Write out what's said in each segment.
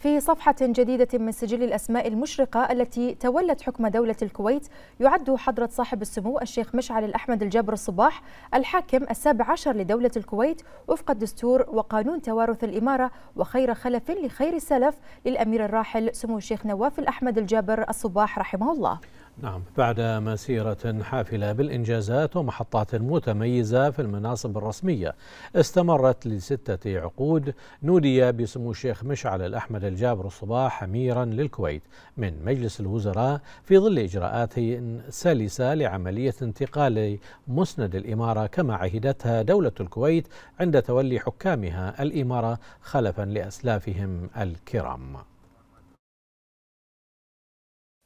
في صفحة جديدة من سجل الأسماء المشرقة التي تولت حكم دولة الكويت يعد حضرة صاحب السمو الشيخ مشعل الأحمد الجابر الصباح الحاكم السابع عشر لدولة الكويت وفق الدستور وقانون توارث الإمارة وخير خلف لخير سلف للأمير الراحل سمو الشيخ نواف الأحمد الجابر الصباح رحمه الله نعم بعد مسيرة حافلة بالإنجازات ومحطات متميزة في المناصب الرسمية استمرت لستة عقود نودي بسمو الشيخ مشعل الأحمد الجابر الصباح أميرا للكويت من مجلس الوزراء في ظل إجراءات سلسة لعملية انتقال مسند الإمارة كما عهدتها دولة الكويت عند تولي حكامها الإمارة خلفا لأسلافهم الكرام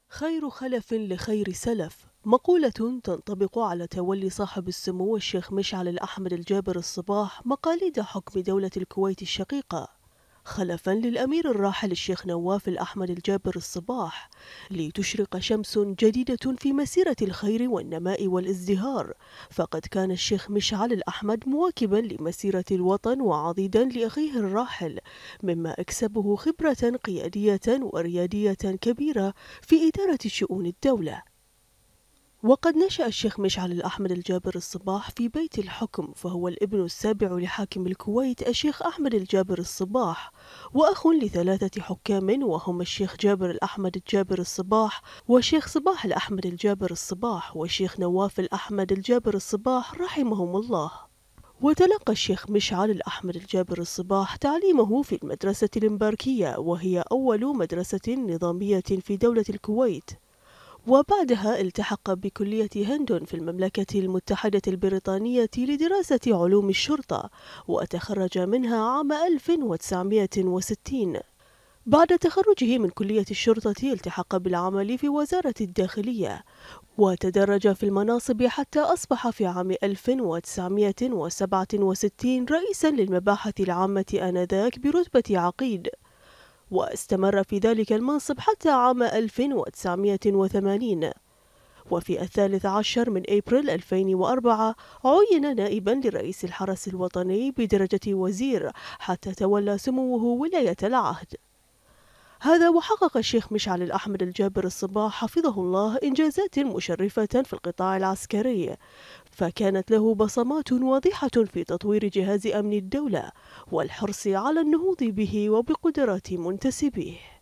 خير خلف لخير سلف مقولة تنطبق على تولي صاحب السمو الشيخ مشعل الأحمد الجابر الصباح مقاليد حكم دولة الكويت الشقيقة خلفا للأمير الراحل الشيخ نواف الأحمد الجابر الصباح لتشرق شمس جديدة في مسيرة الخير والنماء والازدهار فقد كان الشيخ مشعل الأحمد مواكبا لمسيرة الوطن وعضيدا لأخيه الراحل مما أكسبه خبرة قيادية وريادية كبيرة في إدارة شؤون الدولة وقد نشأ الشيخ مشعل الأحمد الجابر الصباح في بيت الحكم فهو الابن السابع لحاكم الكويت الشيخ أحمد الجابر الصباح وأخ لثلاثة حكام وهم الشيخ جابر الأحمد الجابر الصباح والشيخ صباح الأحمد الجابر الصباح والشيخ نواف الأحمد الجابر الصباح رحمهم الله وتلقى الشيخ مشعل الأحمد الجابر الصباح تعليمه في المدرسة الإمباركية وهي أول مدرسة نظامية في دولة الكويت وبعدها التحق بكلية هندون في المملكة المتحدة البريطانية لدراسة علوم الشرطة وتخرج منها عام 1960 بعد تخرجه من كلية الشرطة التحق بالعمل في وزارة الداخلية وتدرج في المناصب حتى أصبح في عام 1967 رئيسا للمباحث العامة آنذاك برتبة عقيد واستمر في ذلك المنصب حتى عام 1980 وفي الثالث عشر من أبريل 2004 عين نائبا لرئيس الحرس الوطني بدرجة وزير حتى تولى سموه ولاية العهد هذا وحقق الشيخ مشعل الأحمد الجابر الصباح حفظه الله إنجازات مشرفة في القطاع العسكري فكانت له بصمات واضحة في تطوير جهاز أمن الدولة والحرص على النهوض به وبقدرات منتسبيه